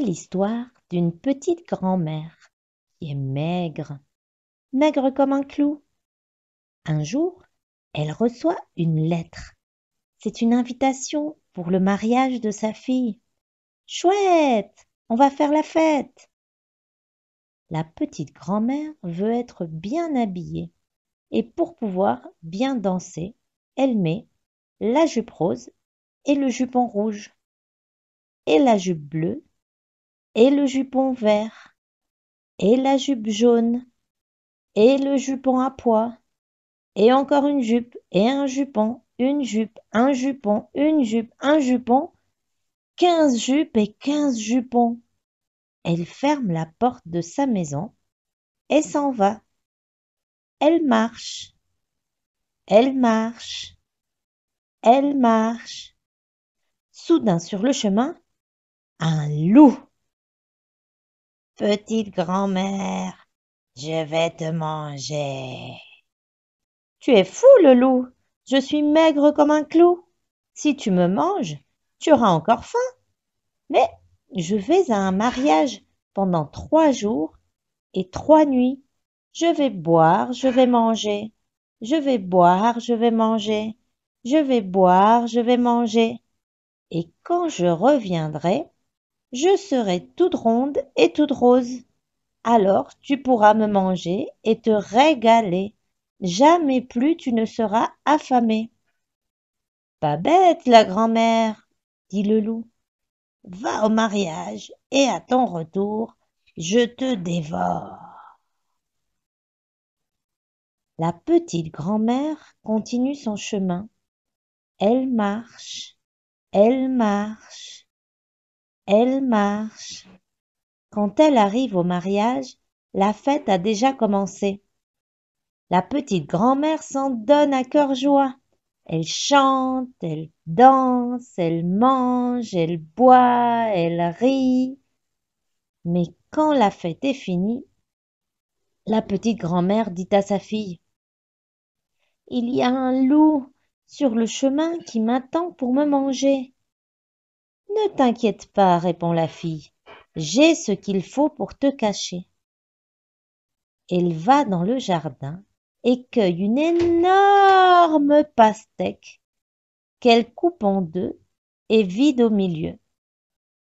l'histoire d'une petite grand-mère qui est maigre, maigre comme un clou. Un jour, elle reçoit une lettre. C'est une invitation pour le mariage de sa fille. Chouette, on va faire la fête. La petite grand-mère veut être bien habillée et pour pouvoir bien danser, elle met la jupe rose et le jupon rouge et la jupe bleue et le jupon vert, et la jupe jaune, et le jupon à pois, et encore une jupe, et un jupon, une jupe, un jupon, une jupe, un jupon, quinze jupes et quinze jupons. Elle ferme la porte de sa maison et s'en va. Elle marche, elle marche, elle marche. Soudain sur le chemin, un loup. Petite grand-mère, je vais te manger. Tu es fou, le loup. Je suis maigre comme un clou. Si tu me manges, tu auras encore faim. Mais je vais à un mariage pendant trois jours et trois nuits. Je vais boire, je vais manger. Je vais boire, je vais manger. Je vais boire, je vais manger. Et quand je reviendrai, je serai toute ronde et toute rose. Alors tu pourras me manger et te régaler. Jamais plus tu ne seras affamé. Pas bête, la grand-mère, dit le loup. Va au mariage et à ton retour, je te dévore. La petite grand-mère continue son chemin. Elle marche, elle marche, elle marche. Quand elle arrive au mariage, la fête a déjà commencé. La petite grand-mère s'en donne à cœur joie. Elle chante, elle danse, elle mange, elle boit, elle rit. Mais quand la fête est finie, la petite grand-mère dit à sa fille Il y a un loup sur le chemin qui m'attend pour me manger. Ne t'inquiète pas, répond la fille, j'ai ce qu'il faut pour te cacher. Elle va dans le jardin et cueille une énorme pastèque qu'elle coupe en deux et vide au milieu.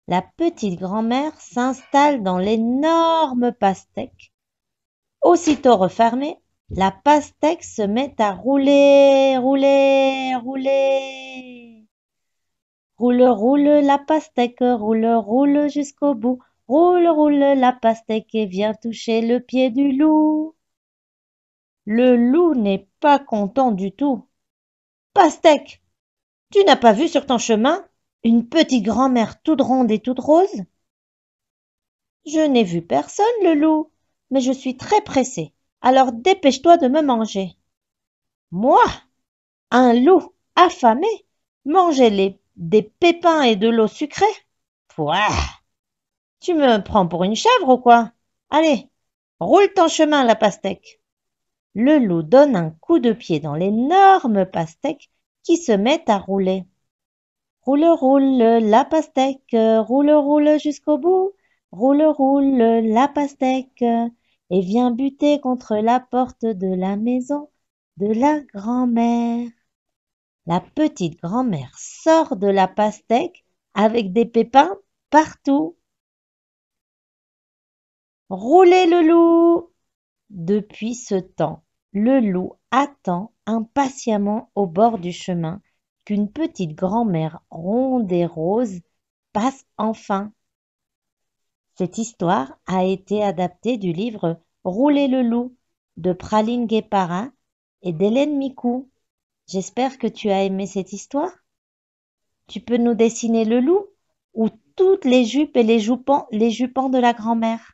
La petite grand-mère s'installe dans l'énorme pastèque. Aussitôt refermée, la pastèque se met à rouler, rouler, rouler. Roule, roule la pastèque, roule, roule jusqu'au bout. Roule, roule la pastèque et viens toucher le pied du loup. Le loup n'est pas content du tout. Pastèque, tu n'as pas vu sur ton chemin une petite grand-mère toute ronde et toute rose Je n'ai vu personne, le loup, mais je suis très pressé. Alors dépêche-toi de me manger. Moi, un loup affamé, manger les des pépins et de l'eau sucrée Pouah Tu me prends pour une chèvre ou quoi Allez, roule ton chemin, la pastèque. Le loup donne un coup de pied dans l'énorme pastèque qui se met à rouler. Roule, roule la pastèque, roule, roule jusqu'au bout, roule, roule la pastèque, et vient buter contre la porte de la maison de la grand-mère. La petite grand-mère sort de la pastèque avec des pépins partout. Roulez le loup Depuis ce temps, le loup attend impatiemment au bord du chemin qu'une petite grand-mère ronde et rose passe enfin. Cette histoire a été adaptée du livre Roulez le loup de Praline Guépara et d'Hélène Mikou. J'espère que tu as aimé cette histoire. Tu peux nous dessiner le loup ou toutes les jupes et les jupons, les jupons de la grand-mère.